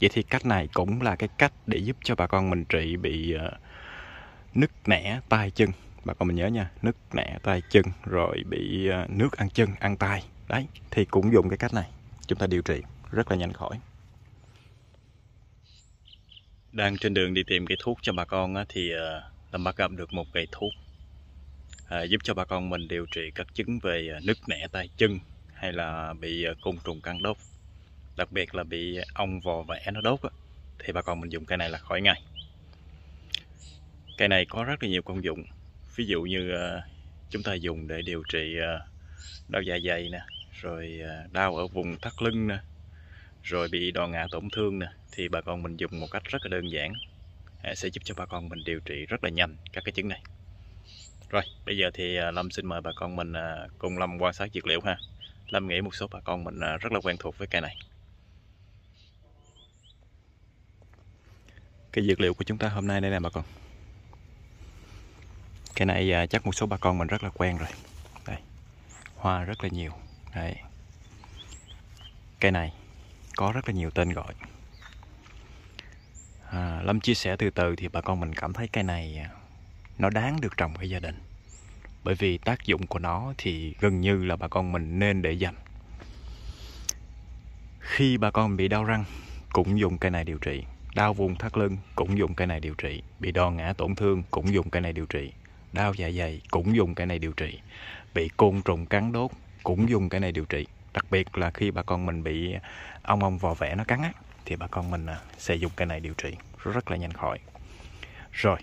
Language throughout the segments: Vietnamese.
vậy thì cách này cũng là cái cách để giúp cho bà con mình trị bị uh, nứt nẻ tay chân bà con mình nhớ nha nứt nẻ tay chân rồi bị uh, nước ăn chân ăn tay đấy thì cũng dùng cái cách này chúng ta điều trị rất là nhanh khỏi đang trên đường đi tìm cái thuốc cho bà con á, thì uh, Lâm bắt gặp được một cây thuốc uh, giúp cho bà con mình điều trị các chứng về uh, nứt nẻ tay chân hay là bị côn trùng cắn đốt đặc biệt là bị ong vò vẽ nó đốt á, thì bà con mình dùng cây này là khỏi ngay cây này có rất là nhiều công dụng ví dụ như ờ, chúng ta dùng để điều trị ờ, đau dạ dày nè rồi ờ, đau ở vùng thắt lưng nè rồi bị đòn ngã tổn thương nè thì bà con mình dùng một cách rất là đơn giản sẽ giúp cho bà con mình điều trị rất là nhanh các cái chứng này rồi bây giờ thì Lâm xin mời bà con mình cùng Lâm quan sát dược liệu ha Lâm nghĩ một số bà con mình rất là quen thuộc với cây này cái dược liệu của chúng ta hôm nay đây nè bà con cái này à, chắc một số bà con mình rất là quen rồi đây hoa rất là nhiều đây cây này có rất là nhiều tên gọi à, lâm chia sẻ từ từ thì bà con mình cảm thấy cây này à, nó đáng được trồng ở gia đình bởi vì tác dụng của nó thì gần như là bà con mình nên để dành khi bà con bị đau răng cũng dùng cây này điều trị Đau vùng thắt lưng cũng dùng cây này điều trị. Bị đòn ngã tổn thương cũng dùng cây này điều trị. Đau dạ dày cũng dùng cây này điều trị. Bị côn trùng cắn đốt cũng dùng cây này điều trị. Đặc biệt là khi bà con mình bị ong ong vò vẽ nó cắn á, thì bà con mình à, sẽ dùng cây này điều trị rất là nhanh khỏi. Rồi,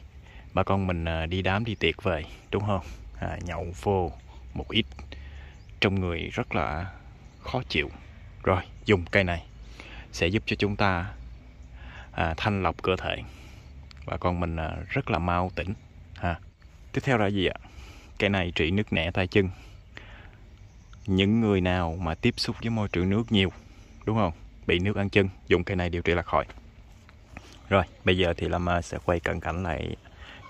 bà con mình à, đi đám đi tiệc về, đúng không? À, nhậu phô một ít trong người rất là khó chịu. Rồi, dùng cây này sẽ giúp cho chúng ta à, thanh lọc cơ thể và con mình à, rất là mau tỉnh ha tiếp theo là gì ạ cây này trị nước nẻ tay chân những người nào mà tiếp xúc với môi trường nước nhiều đúng không bị nước ăn chân dùng cây này điều trị là khỏi rồi bây giờ thì lâm à, sẽ quay cận cảnh lại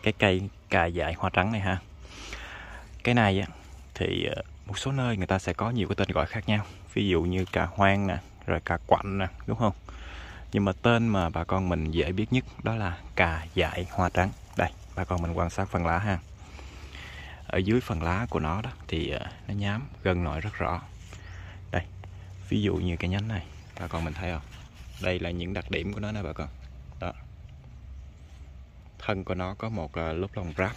cái cây cà dại hoa trắng này ha cái này thì à, một số nơi người ta sẽ có nhiều cái tên gọi khác nhau ví dụ như cà hoang nè rồi cà quạnh nè đúng không nhưng mà tên mà bà con mình dễ biết nhất đó là cà dại hoa trắng đây bà con mình quan sát phần lá ha ở dưới phần lá của nó đó thì ờ, nó nhám gần nội rất rõ đây ví dụ như cái nhánh này bà con mình thấy không đây là những đặc điểm của nó nè bà con đó thân của nó có một ờ, lớp lông ráp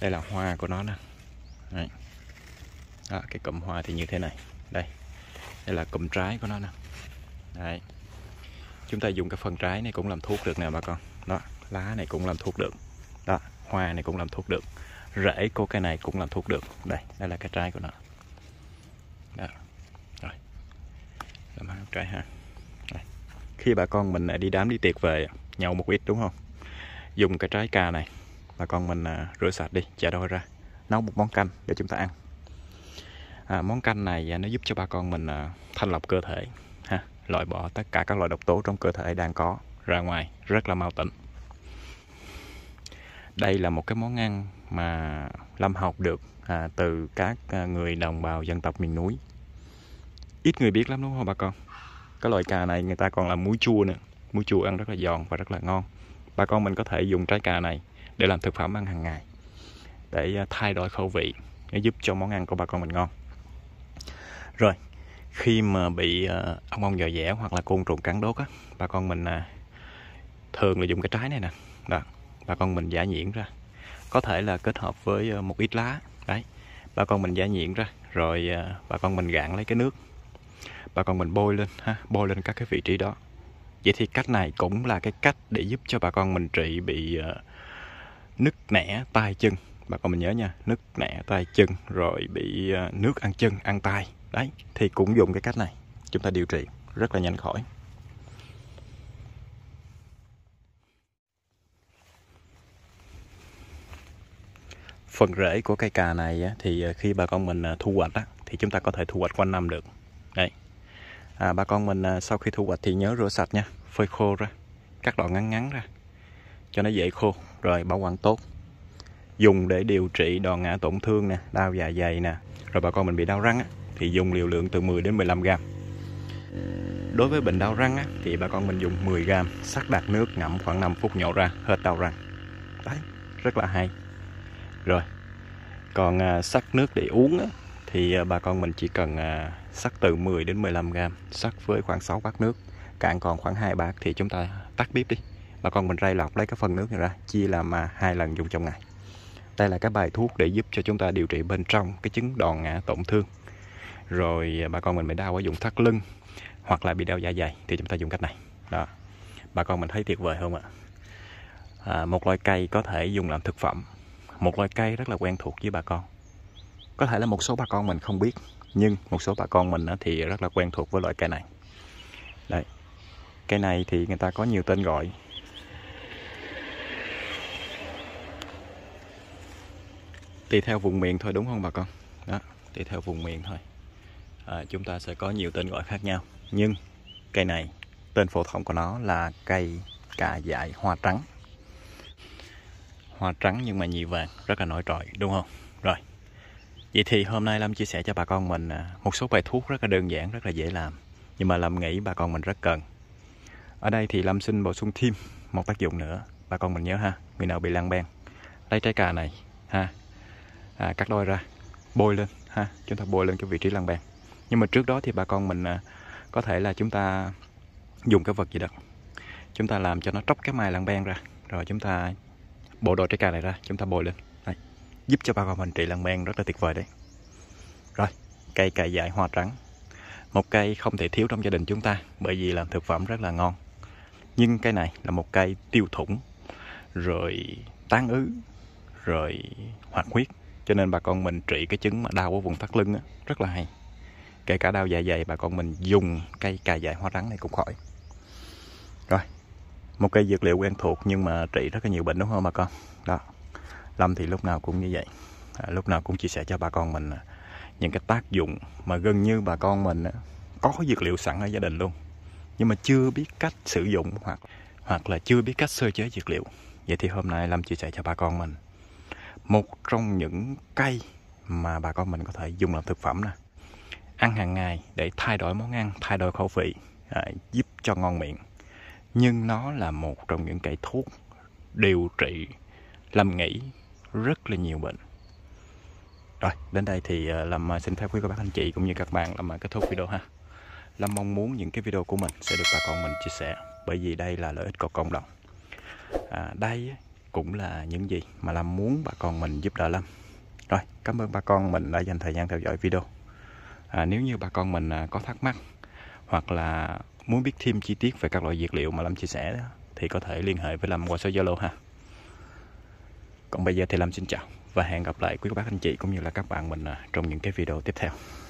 đây là hoa của nó nè đây. Đó, cái cụm hoa thì như thế này đây đây là cụm trái của nó nè đấy chúng ta dùng cái phần trái này cũng làm thuốc được nè bà con đó lá này cũng làm thuốc được đó hoa này cũng làm thuốc được rễ của cây này cũng làm thuốc được đây đây là cái trái của nó đó. rồi làm hai trái ha đây. khi bà con mình à, đi đám đi tiệc về nhậu một ít đúng không dùng cái trái cà này bà con mình à, rửa sạch đi chả đôi ra nấu một món canh để chúng ta ăn à, món canh này à, nó giúp cho bà con mình thanh lọc cơ thể loại bỏ tất cả các loại độc tố trong cơ thể đang có ra ngoài rất là mau tỉnh đây là một cái món ăn mà lâm học được à, từ các à, người đồng bào dân tộc miền núi ít người biết lắm đúng không bà con cái loại cà này người ta còn làm muối chua nữa muối chua ăn rất là giòn và rất là ngon bà con mình có thể dùng trái cà này để làm thực phẩm ăn hàng ngày để à, thay đổi khẩu vị để giúp cho món ăn của bà con mình ngon rồi khi mà bị ong ờ, ong dò dẻ hoặc là côn trùng cắn đốt á bà con mình à, thường là dùng cái trái này nè đó bà con mình giả nhuyễn ra có thể là kết hợp với ờ, một ít lá đấy bà con mình giả nhuyễn ra rồi ờ, bà con mình gạn lấy cái nước bà con mình bôi lên ha bôi lên các cái vị trí đó vậy thì cách này cũng là cái cách để giúp cho bà con mình trị bị nứt nẻ tay chân bà con mình nhớ nha nứt nẻ tay chân rồi bị nước ăn chân ăn tay đấy thì cũng dùng cái cách này chúng ta điều trị rất là nhanh khỏi phần rễ của cây cà này thì ờ, khi bà con mình ờ, thu hoạch thì chúng ta có thể thu hoạch quanh năm được đấy à, bà con mình ờ, sau khi thu hoạch thì nhớ rửa sạch nha phơi khô ra cắt đoạn ngắn ngắn ra cho nó dễ khô rồi bảo quản tốt dùng để điều trị đòn ngã tổn thương nè đau dạ dày nè rồi bà con mình bị đau răng á thì dùng liều lượng từ 10 đến 15 gram đối với bệnh đau răng á, thì bà con mình dùng 10 gram sắc đặt nước ngậm khoảng 5 phút nhổ ra hết đau răng đấy rất là hay rồi còn à, sắc nước để uống á, thì à, bà con mình chỉ cần à, sắc từ 10 đến 15 gram sắc với khoảng 6 bát nước cạn còn khoảng hai bát thì chúng ta tắt bếp đi bà con mình ray lọc lấy cái phần nước này ra chia làm mà hai lần dùng trong ngày đây là các bài thuốc để giúp cho chúng ta điều trị bên trong cái chứng đòn ngã tổn thương rồi à, bà con mình bị đau ở dùng thắt lưng hoặc là bị đau dạ dày thì chúng ta dùng cách này đó bà con mình thấy tuyệt vời không ạ à, một loại cây có thể dùng làm thực phẩm một loại cây rất là quen thuộc với bà con có thể là một số bà con mình không biết nhưng một số bà con mình thì rất là quen thuộc với loại cây này đây cây này thì người ta có nhiều tên gọi tùy theo vùng miền thôi đúng không bà con đó tùy theo vùng miền thôi à, chúng ta sẽ có nhiều tên gọi khác nhau nhưng cây này tên phổ thông của nó là cây cà dại hoa trắng hoa trắng nhưng mà nhiều vàng rất là nổi trội đúng không rồi vậy thì hôm nay Lâm chia sẻ cho bà con mình à, một số bài thuốc rất là đơn giản rất là dễ làm nhưng mà Lâm nghĩ bà con mình rất cần ở đây thì Lâm xin bổ sung thêm một tác dụng nữa bà con mình nhớ ha người nào bị lang ben lấy trái cà này ha à, cắt đôi ra bôi lên ha chúng ta bôi lên cái vị trí lăn bàn nhưng mà trước đó thì bà con mình à, có thể là chúng ta dùng cái vật gì đó chúng ta làm cho nó tróc cái mai làng ben ra rồi chúng ta bộ đồ trái cà này ra chúng ta bồi lên đây. giúp cho bà con mình trị làng ben rất là tuyệt vời đấy rồi cây cài dại hoa trắng một cây không thể thiếu trong gia đình chúng ta bởi vì làm thực phẩm rất là ngon nhưng cây này là một cây tiêu thủng rồi tán ứ rồi hoạt huyết cho nên bà con mình trị cái chứng mà đau ở vùng thắt lưng á, rất là hay kể cả đau dạ dày bà con mình dùng cây cà dại hoa trắng này cũng khỏi rồi một cây dược liệu quen thuộc nhưng mà trị rất là nhiều bệnh đúng không bà con đó lâm thì lúc nào cũng như vậy à, lúc nào cũng chia sẻ cho bà con mình à, những cái tác dụng mà gần như bà con mình à, có dược liệu sẵn ở gia đình luôn nhưng mà chưa biết cách sử dụng hoặc hoặc là chưa biết cách sơ chế dược liệu vậy thì hôm nay lâm chia sẻ cho bà con mình một trong những cây mà bà con mình có thể dùng làm thực phẩm nè ăn hàng ngày để thay đổi món ăn thay đổi khẩu vị à, giúp cho ngon miệng nhưng nó là một trong những cái thuốc điều trị làm nghĩ rất là nhiều bệnh rồi đến đây thì à, Lâm à, xin phép quý các bác anh chị cũng như các bạn làm à, kết thúc video ha Lâm mong muốn những cái video của mình sẽ được bà con mình chia sẻ bởi vì đây là lợi ích của cộng đồng à, đây cũng là những gì mà Lâm muốn bà con mình giúp đỡ Lâm rồi cảm ơn bà con mình đã dành thời gian theo dõi video à, nếu như bà con mình à, có thắc mắc hoặc là muốn biết thêm chi tiết về các loại dược liệu mà Lâm chia sẻ thì có thể liên hệ với Lâm qua số Zalo ha. Còn bây giờ thì Lâm xin chào và hẹn gặp lại quý các bác anh chị cũng như là các bạn mình à, trong những cái video tiếp theo.